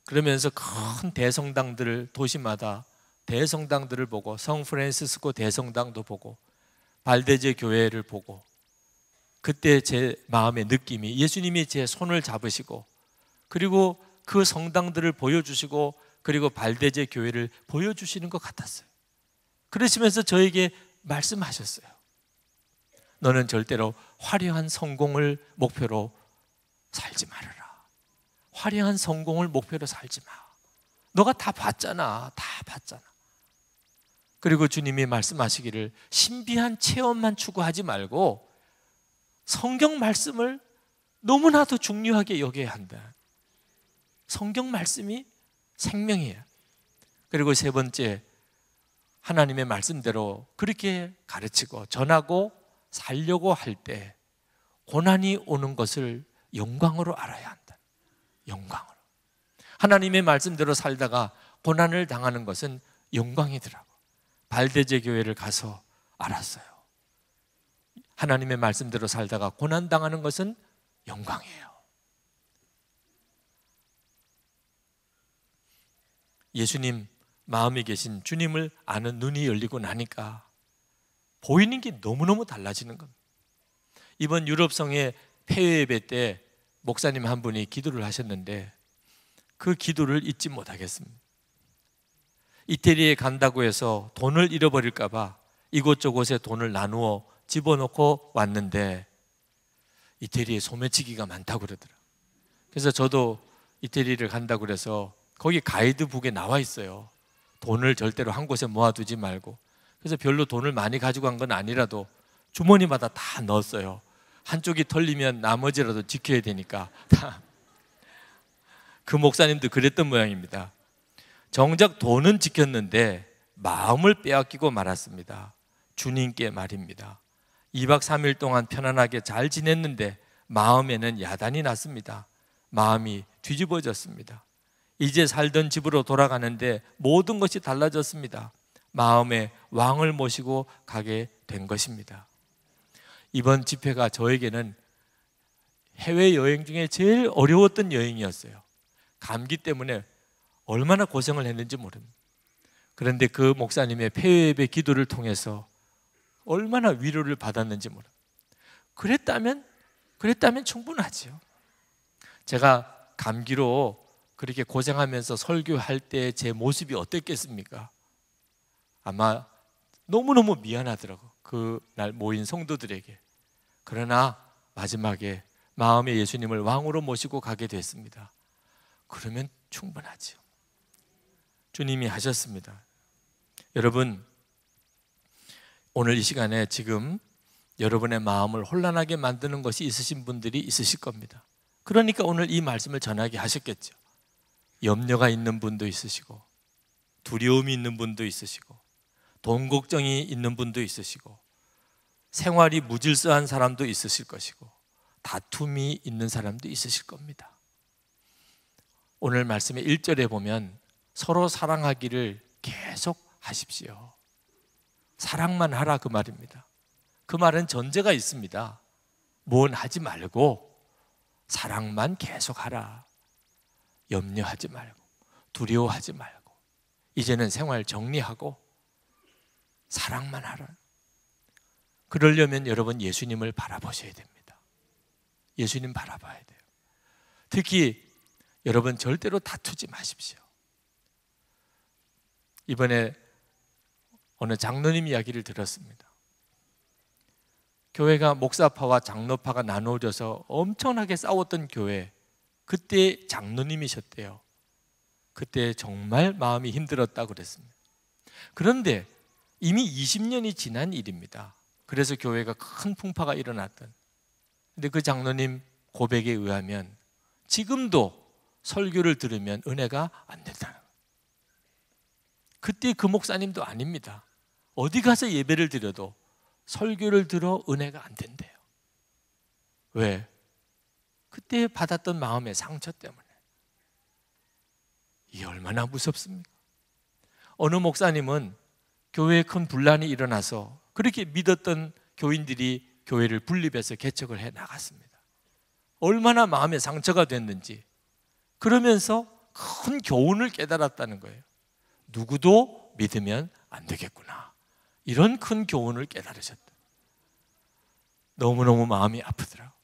그러면서 큰 대성당들을 도시마다 대성당들을 보고 성 프란시스코 대성당도 보고 발대제 교회를 보고 그때 제 마음의 느낌이 예수님이 제 손을 잡으시고 그리고 그 성당들을 보여주시고 그리고 발대제 교회를 보여주시는 것 같았어요. 그러시면서 저에게 말씀하셨어요. 너는 절대로 화려한 성공을 목표로 살지 말아라. 화려한 성공을 목표로 살지 마. 너가 다 봤잖아. 다 봤잖아. 그리고 주님이 말씀하시기를 신비한 체험만 추구하지 말고 성경 말씀을 너무나도 중요하게 여겨야 한다. 성경 말씀이 생명이에요. 그리고 세 번째, 하나님의 말씀대로 그렇게 가르치고 전하고 살려고 할 때 고난이 오는 것을 영광으로 알아야 한다. 영광으로. 하나님의 말씀대로 살다가 고난을 당하는 것은 영광이더라고. 발대제 교회를 가서 알았어요. 하나님의 말씀대로 살다가 고난 당하는 것은 영광이에요. 예수님 마음에 계신 주님을 아는 눈이 열리고 나니까 보이는 게 너무너무 달라지는 겁니다. 이번 유럽성의 폐회예배 때 목사님 한 분이 기도를 하셨는데 그 기도를 잊지 못하겠습니다. 이태리에 간다고 해서 돈을 잃어버릴까봐 이곳저곳에 돈을 나누어 집어넣고 왔는데 이태리에 소매치기가 많다고 그러더라. 그래서 저도 이태리를 간다고 그래서 거기 가이드북에 나와 있어요. 돈을 절대로 한 곳에 모아두지 말고. 그래서 별로 돈을 많이 가지고 간 건 아니라도 주머니마다 다 넣었어요. 한쪽이 털리면 나머지라도 지켜야 되니까 [LAUGHS] 그 목사님도 그랬던 모양입니다. 정작 돈은 지켰는데 마음을 빼앗기고 말았습니다. 주님께 말입니다. 2박 3일 동안 편안하게 잘 지냈는데 마음에는 야단이 났습니다. 마음이 뒤집어졌습니다. 이제 살던 집으로 돌아가는데 모든 것이 달라졌습니다. 마음에 왕을 모시고 가게 된 것입니다. 이번 집회가 저에게는 해외 여행 중에 제일 어려웠던 여행이었어요. 감기 때문에 얼마나 고생을 했는지 모릅니다. 그런데 그 목사님의 폐예배 기도를 통해서 얼마나 위로를 받았는지 모릅니다. 그랬다면 그랬다면 충분하지요. 제가 감기로 그렇게 고생하면서 설교할 때 제 모습이 어땠겠습니까? 아마 너무너무 미안하더라고. 그 날 모인 성도들에게. 그러나 마지막에 마음에 예수님을 왕으로 모시고 가게 됐습니다. 그러면 충분하지 주님이 하셨습니다. 여러분, 오늘 이 시간에 지금 여러분의 마음을 혼란하게 만드는 것이 있으신 분들이 있으실 겁니다. 그러니까 오늘 이 말씀을 전하게 하셨겠죠. 염려가 있는 분도 있으시고 두려움이 있는 분도 있으시고 돈 걱정이 있는 분도 있으시고 생활이 무질서한 사람도 있으실 것이고 다툼이 있는 사람도 있으실 겁니다. 오늘 말씀의 1절에 보면 서로 사랑하기를 계속 하십시오. 사랑만 하라 그 말입니다. 그 말은 전제가 있습니다. 뭔 하지 말고 사랑만 계속하라. 염려하지 말고 두려워하지 말고 이제는 생활 정리하고 사랑만 하라. 그러려면 여러분 예수님을 바라보셔야 됩니다. 예수님 바라봐야 돼요. 특히 여러분 절대로 다투지 마십시오. 이번에 어느 장로님 이야기를 들었습니다. 교회가 목사파와 장로파가 나누어져서 엄청나게 싸웠던 교회 그때 장로님이셨대요. 그때 정말 마음이 힘들었다고 그랬습니다. 그런데 이미 20년이 지난 일입니다. 그래서 교회가 큰 풍파가 일어났던. 근데 그 장로님 고백에 의하면 지금도 설교를 들으면 은혜가 안 된다. 그때 그 목사님도 아닙니다. 어디 가서 예배를 드려도 설교를 들어 은혜가 안 된대요. 왜? 그때 받았던 마음의 상처 때문에. 이 얼마나 무섭습니까? 어느 목사님은 교회에 큰 분란이 일어나서 그렇게 믿었던 교인들이 교회를 분립해서 개척을 해 나갔습니다. 얼마나 마음의 상처가 됐는지 그러면서 큰 교훈을 깨달았다는 거예요. 누구도 믿으면 안 되겠구나. 이런 큰 교훈을 깨달으셨다. 너무너무 마음이 아프더라.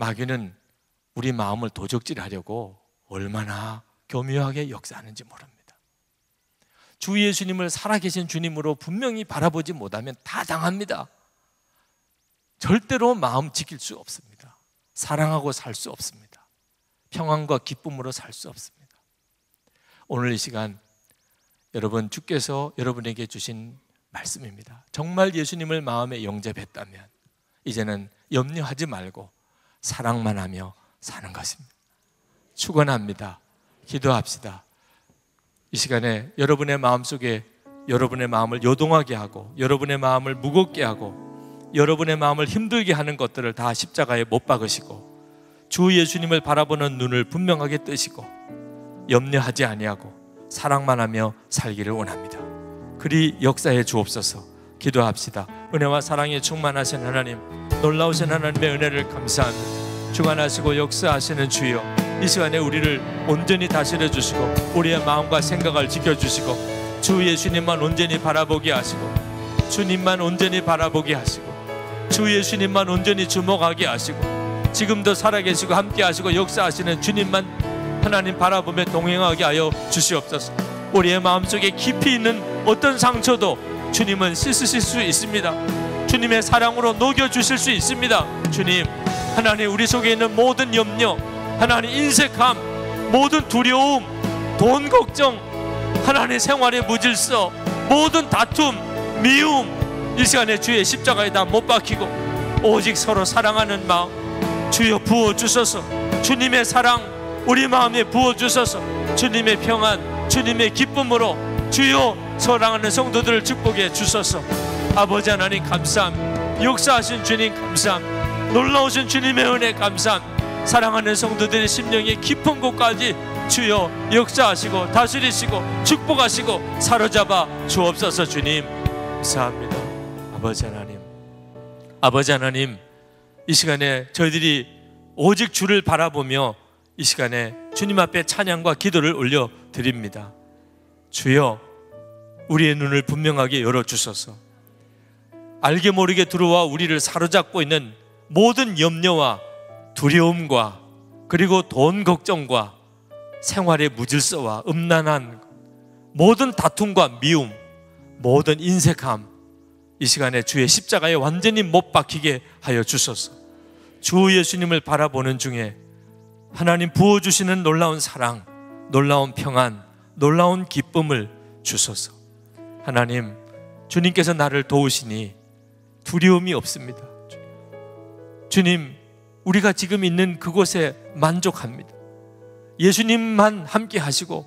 마귀는 우리 마음을 도적질하려고 얼마나 교묘하게 역사하는지 모릅니다. 주 예수님을 살아계신 주님으로 분명히 바라보지 못하면 다 당합니다. 절대로 마음 지킬 수 없습니다. 사랑하고 살 수 없습니다. 평안과 기쁨으로 살 수 없습니다. 오늘 이 시간 여러분 주께서 여러분에게 주신 말씀입니다. 정말 예수님을 마음에 영접했다면 이제는 염려하지 말고 사랑만 하며 사는 것입니다. 축원합니다. 기도합시다. 이 시간에 여러분의 마음속에 여러분의 마음을 요동하게 하고 여러분의 마음을 무겁게 하고 여러분의 마음을 힘들게 하는 것들을 다 십자가에 못 박으시고 주 예수님을 바라보는 눈을 분명하게 뜨시고 염려하지 아니하고 사랑만 하며 살기를 원합니다. 그리 역사에 주옵소서. 기도합시다. 은혜와 사랑에 충만하신 하나님 놀라우신 하나님의 은혜를 감사합니다. 주관하시고 역사하시는 주여 이 시간에 우리를 온전히 다스려 주시고 우리의 마음과 생각을 지켜 주시고 주 예수님만 온전히 바라보게 하시고 주님만 온전히 바라보게 하시고 주 예수님만 온전히 주목하게 하시고 지금도 살아계시고 함께 하시고 역사하시는 주님만 하나님 바라보며 동행하게 하여 주시옵소서 우리의 마음속에 깊이 있는 어떤 상처도 주님은 씻으실 수 있습니다 주님의 사랑으로 녹여주실 수 있습니다. 주님, 하나님 우리 속에 있는 모든 염려, 하나님 인색함, 모든 두려움, 돈 걱정, 하나님 생활의 무질서, 모든 다툼, 미움, 이 시간에 주의 십자가에 다못 박히고 오직 서로 사랑하는 마음, 주여 부어주소서 주님의 사랑 우리 마음에 부어주소서 주님의 평안 주님의 기쁨으로 주여 사랑하는 성도들을 축복해 주소서 아버지 하나님 감사함 역사하신 주님 감사함 놀라우신 주님의 은혜 감사함 사랑하는 성도들의 심령의 깊은 곳까지 주여 역사하시고 다스리시고 축복하시고 사로잡아 주옵소서 주님 감사합니다 아버지 하나님 아버지 하나님 이 시간에 저희들이 오직 주를 바라보며 이 시간에 주님 앞에 찬양과 기도를 올려 드립니다 주여 우리의 눈을 분명하게 열어 주소서 알게 모르게 들어와 우리를 사로잡고 있는 모든 염려와 두려움과 그리고 돈 걱정과 생활의 무질서와 음란한 모든 다툼과 미움, 모든 인색함, 이 시간에 주의 십자가에 완전히 못 박히게 하여 주소서. 주 예수님을 바라보는 중에 하나님 부어주시는 놀라운 사랑, 놀라운 평안, 놀라운 기쁨을 주소서. 하나님, 주님께서 나를 도우시니 두려움이 없습니다. 주님, 우리가 지금 있는 그곳에 만족합니다. 예수님만 함께 하시고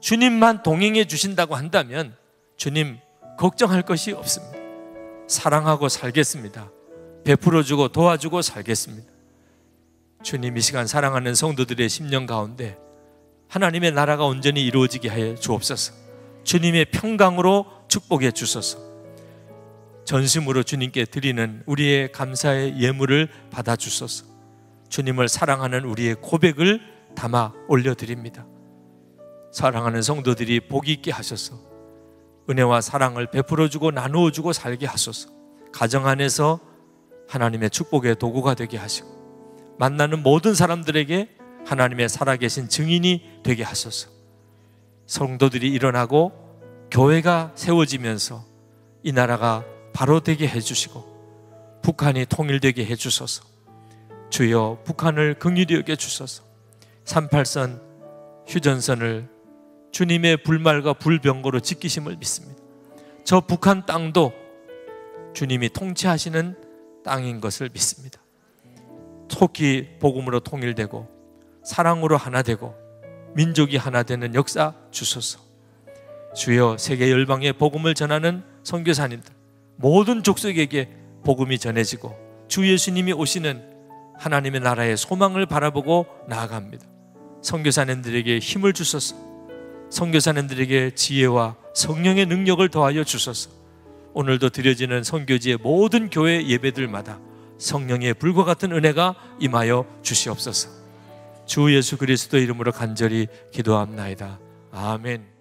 주님만 동행해 주신다고 한다면 주님 걱정할 것이 없습니다. 사랑하고 살겠습니다. 베풀어 주고 도와주고 살겠습니다. 주님 이 시간 사랑하는 성도들의 심령 가운데 하나님의 나라가 온전히 이루어지게 하여 주옵소서. 주님의 평강으로 축복해 주소서. 전심으로 주님께 드리는 우리의 감사의 예물을 받아 주소서. 주님을 사랑하는 우리의 고백을 담아 올려 드립니다. 사랑하는 성도들이 복이 있게 하셔서 은혜와 사랑을 베풀어 주고 나누어 주고 살게 하소서. 가정 안에서 하나님의 축복의 도구가 되게 하시고 만나는 모든 사람들에게 하나님의 살아계신 증인이 되게 하소서. 성도들이 일어나고 교회가 세워지면서 이 나라가 바로 되게 해주시고 북한이 통일되게 해주소서 주여 북한을 긍휼히 여겨주소서 38선 휴전선을 주님의 불말과 불병거로 지키심을 믿습니다 저 북한 땅도 주님이 통치하시는 땅인 것을 믿습니다 속히 복음으로 통일되고 사랑으로 하나 되고 민족이 하나 되는 역사 주소서 주여 세계 열방에 복음을 전하는 선교사님들 모든 족속에게 복음이 전해지고 주 예수님이 오시는 하나님의 나라의 소망을 바라보고 나아갑니다. 선교사님들에게 힘을 주소서. 선교사님들에게 지혜와 성령의 능력을 더하여 주소서. 오늘도 드려지는 선교지의 모든 교회 예배들마다 성령의 불과 같은 은혜가 임하여 주시옵소서. 주 예수 그리스도 이름으로 간절히 기도합나이다. 아멘.